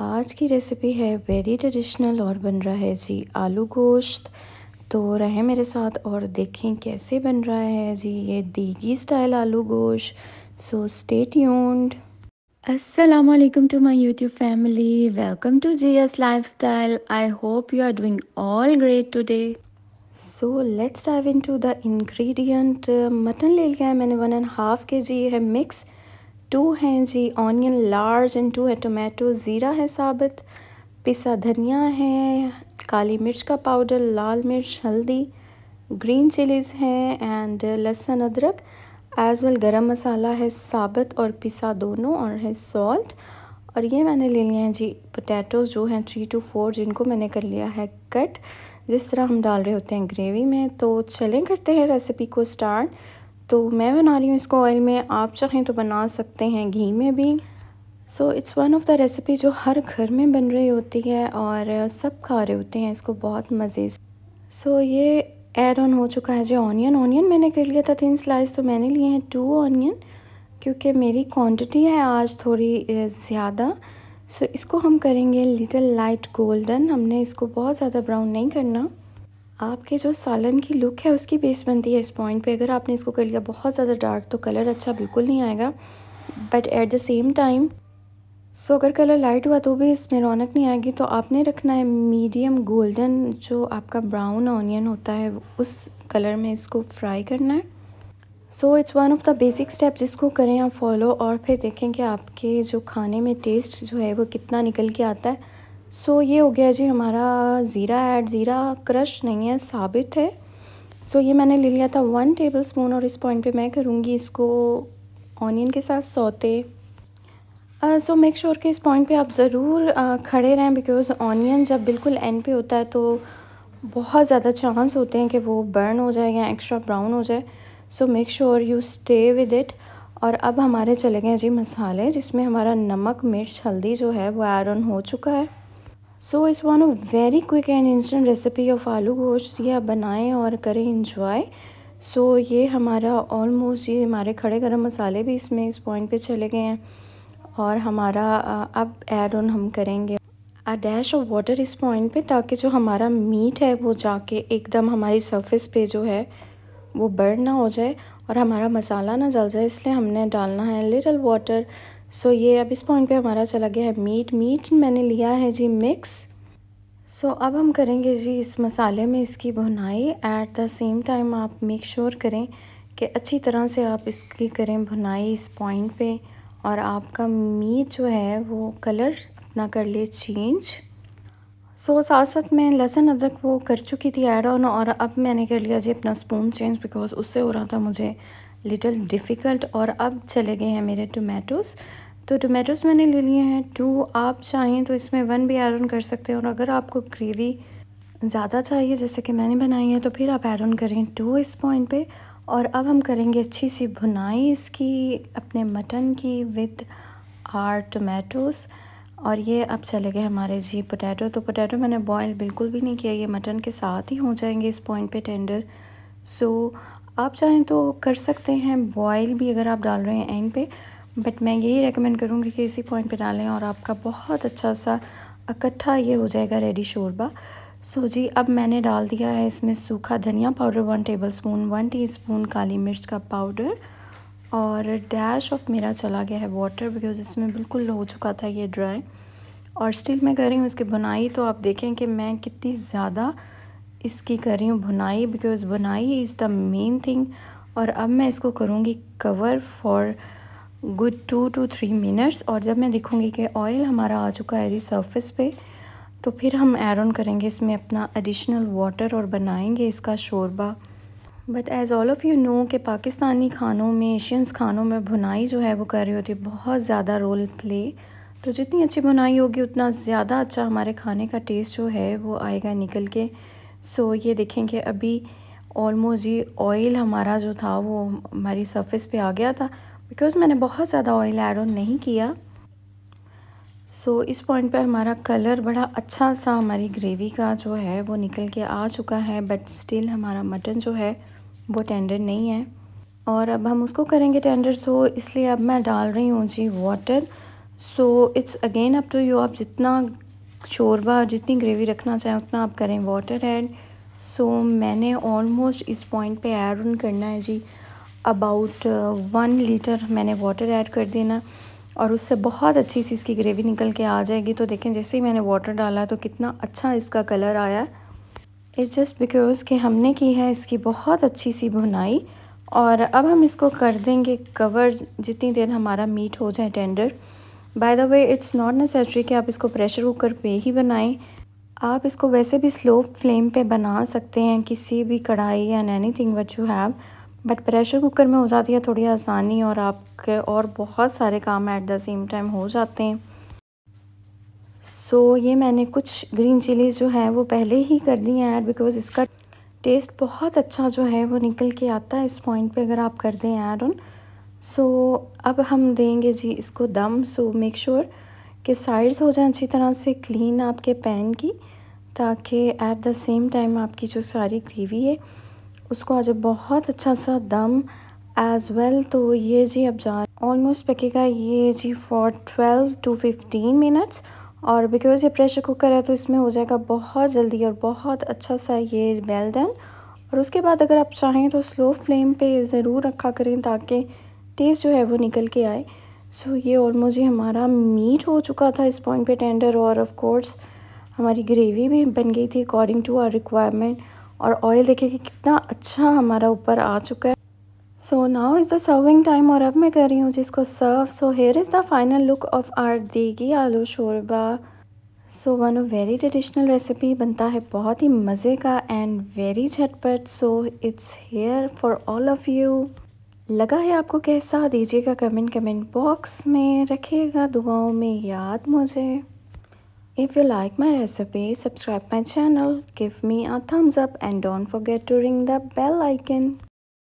आज की रेसिपी है वेरी ट्रेडिशनल और बन रहा है जी आलू गोश्त तो रहें मेरे साथ और देखें कैसे बन रहा है जी ये दीगी स्टाइल आलू गोश्त so stay tuned to my YouTube family welcome to G S life style I hope you are doing all great today so let's dive to the ingredient mutton ले लिया है मैंने वन एंड हाफ के जी है mix two हैं जी onion large and two है tomato ज़ीरा है साबित पिसा धनिया है काली मिर्च का पाउडर लाल मिर्च हल्दी ग्रीन चिलीज़ हैं एंड लहसुन अदरक एज़ वेल गरम मसाला है साबित और पिसा दोनों और है सॉल्ट और ये मैंने ले लिए हैं जी पोटैटो जो हैं थ्री टू फोर जिनको मैंने कर लिया है कट जिस तरह हम डाल रहे होते हैं ग्रेवी में तो चलें करते हैं रेसिपी को स्टार्ट तो मैं बना रही हूँ इसको ऑयल में आप चाहें तो बना सकते हैं घी में भी so it's one of the recipe जो हर घर में बन रही होती है और सब खा रहे होते हैं इसको बहुत मज़े से सो ये एड ऑन हो चुका है जो ऑनियन ऑनियन मैंने कर लिया था तीन स्लाइस तो मैंने लिए हैं टू ऑनियन क्योंकि मेरी क्वांटिटी है आज थोड़ी ज़्यादा सो so, इसको हम करेंगे लिटिल लाइट गोल्डन हमने इसको बहुत ज़्यादा ब्राउन नहीं करना आपके जो सालन की लुक है उसकी बेस बनती है इस पॉइंट पे अगर आपने इसको कर लिया बहुत ज़्यादा डार्क तो कलर अच्छा बिल्कुल नहीं आएगा but at the same time so अगर कलर लाइट हुआ तो भी इसमें रौनक नहीं आएगी तो आपने रखना है मीडियम गोल्डन जो आपका ब्राउन ऑनियन होता है उस कलर में इसको फ्राई करना है so it's one of the basic step जिसको करें आप फॉलो और फिर देखें कि आपके जो खाने में टेस्ट जो है वो कितना निकल के आता है सो so, ये हो गया जी हमारा ज़ीरा ऐड ज़ीरा क्रश नहीं है साबित है सो so, ये मैंने ले लिया था वन टेबल स्पून और इस पॉइंट पे मैं करूँगी इसको ऑनियन के साथ सौते सो मेक श्योर कि इस पॉइंट पे आप ज़रूर uh, खड़े रहें बिकॉज ऑनियन जब बिल्कुल एंड पे होता है तो बहुत ज़्यादा चांस होते हैं कि वो बर्न हो जाए या एक्स्ट्रा ब्राउन हो जाए so make sure you stay with it और अब हमारे चले गए जी मसाले जिसमें हमारा नमक मिर्च हल्दी जो है वो आयरन ऑन हो चुका है so is one of very quick and instant recipe of आलू गोश्त ये आप बनाएं और करें इंजॉय सो so, ये हमारा ऑलमोस्ट ये हमारे खड़े गरम मसाले भी इसमें इस पॉइंट पे चले गए हैं और हमारा अब एड ऑन हम करेंगे अ डैश ऑफ वाटर इस पॉइंट पे ताकि जो हमारा मीट है वो जाके एकदम हमारी सरफेस पे जो है वो बर्न ना हो जाए और हमारा मसाला ना जल जाए इसलिए हमने डालना है लिटल वाटर सो ये अब इस पॉइंट पे हमारा चला गया है मीट मीट मैंने लिया है जी मिक्स सो अब हम करेंगे जी इस मसाले में इसकी भुनाई एट द सेम टाइम आप मेक श्योर करें कि अच्छी तरह से आप इसकी करें भुनाई इस पॉइंट पे और आपका मीट जो है वो कलर अपना कर ले चेंज सो so, साथ साथ मैं लहसुन अदरक वो कर चुकी थी ऐड ऑन और अब मैंने कर लिया जी अपना स्पून चेंज बिकॉज उससे हो रहा था मुझे लिटल डिफ़िकल्ट और अब चले गए हैं मेरे टोमेटोज़ तो टोमेटोज़ मैंने ले लिए हैं टू आप चाहें तो इसमें वन भी एड ऑन कर सकते हैं और अगर आपको ग्रेवी ज़्यादा चाहिए जैसे कि मैंने बनाई है तो फिर आप एड ऑन करें टू इस पॉइंट पे और अब हम करेंगे अच्छी सी भुनाई इसकी अपने मटन की विद आर टोमेटोस और ये अब चले गए हमारे जी पोटैटो तो पोटैटो मैंने बॉयल बिल्कुल भी नहीं किया ये मटन के साथ ही हो जाएंगे इस पॉइंट पे टेंडर सो so, आप चाहें तो कर सकते हैं बॉयल भी अगर आप डाल रहे हैं एंड पे बट मैं यही रेकमेंड करूँगी कि इसी पॉइंट पे डालें और आपका बहुत अच्छा सा इकट्ठा ये हो जाएगा रेडी शोरबा सो जी अब मैंने डाल दिया है इसमें सूखा धनिया powder one tablespoon one teaspoon काली मिर्च का पाउडर और डैश ऑफ मेरा चला गया है वाटर बिकॉज इसमें बिल्कुल हो चुका था ये ड्राई और स्टिल मैं कर रही हूँ इसकी बुनाई तो आप देखें कि मैं कितनी ज़्यादा इसकी कर रही हूँ बुनाई बिकॉज बुनाई इज़ द मेन थिंग और अब मैं इसको करूँगी cover for good two to three minutes और जब मैं देखूँगी कि ऑयल हमारा आ चुका है जी सरफेस पे तो फिर हम एड ऑन करेंगे इसमें अपना एडिशनल वाटर और बनाएंगे इसका शोरबा but as all of you know कि पाकिस्तानी खानों में एशियंस खानों में भुनाई जो है वो कर रही होती है बहुत ज़्यादा रोल प्ले तो जितनी अच्छी बुनाई होगी उतना ज़्यादा अच्छा हमारे खाने का टेस्ट जो है वो आएगा निकल के सो ये देखें कि अभी ऑलमोस्ट ये ऑयल हमारा जो था वो हमारी सरफेस पे आ गया था बिकॉज मैंने बहुत ज़्यादा ऑयल एड ऑन नहीं किया सो so, इस पॉइंट पर हमारा कलर बड़ा अच्छा सा हमारी ग्रेवी का जो है वो निकल के आ चुका है बट स्टिल हमारा मटन जो है वो टेंडर नहीं है और अब हम उसको करेंगे टेंडर सो इसलिए अब मैं डाल रही हूँ जी water so it's again up to you आप जितना शोरबा जितनी ग्रेवी रखना चाहें उतना आप करें वाटर ऐड सो so, मैंने ऑलमोस्ट इस पॉइंट पे ऐड ऑन करना है जी अबाउट वन लीटर मैंने वाटर ऐड कर देना और उससे बहुत अच्छी सी इसकी ग्रेवी निकल के आ जाएगी तो देखें जैसे ही मैंने वाटर डाला तो कितना अच्छा इसका कलर आया इट जस्ट बिकॉज कि हमने की है इसकी बहुत अच्छी सी भुनाई और अब हम इसको कर देंगे कवर जितनी देर हमारा मीट हो जाए tender by the way it's not necessary कि आप इसको प्रेशर कुकर पे ही बनाएं आप इसको वैसे भी स्लो फ्लेम पे बना सकते हैं किसी भी कढ़ाई and anything what you have but pressure cooker में हो जाती है थोड़ी आसानी और आपके और बहुत सारे काम एट द सेम टाइम हो जाते हैं सो so, ये मैंने कुछ ग्रीन चिलीज़ जो है वो पहले ही कर दी हैं ऐड बिकॉज़ इसका टेस्ट बहुत अच्छा जो है वो निकल के आता है इस पॉइंट पे अगर आप कर दें ऐड ऑन सो so, अब हम देंगे जी इसको दम सो मेक श्योर कि साइड्स हो जाएं अच्छी तरह से क्लीन आपके पैन की ताकि एट द सेम टाइम आपकी जो सारी ग्रेवी है उसको आज बहुत अच्छा सा दम एज़ वेल well, तो ये जी अब जा ऑलमोस्ट पकेगा ये जी for twelve to fifteen minutes और बिकॉज़ ये प्रेशर कुकर है तो इसमें हो जाएगा बहुत जल्दी और बहुत अच्छा सा ये वेल डन और उसके बाद अगर आप चाहें तो स्लो फ्लेम पे ज़रूर रखा करें ताकि टेस्ट जो है वो निकल के आए सो ये ऑलमोस्ट ये हमारा मीट हो चुका था इस पॉइंट पे टेंडर और ऑफ कोर्स हमारी ग्रेवी भी बन गई थी अकॉर्डिंग टू आर रिक्वायरमेंट और ऑयल देखे कि कितना अच्छा हमारा ऊपर आ चुका है so now is the serving time और अब मैं कर रही हूँ जिसको serve so here is the final look of our देगी आलू शोरबा so one of very traditional recipe बनता है बहुत ही मज़े का एंड वेरी झटपट so it's here for all of you लगा है आपको कैसा दीजिएगा कमेंट कमेंट बॉक्स में रखिएगा दुआओं में याद मुझे if you like my recipe subscribe my channel give me a thumbs up and don't forget to ring the bell icon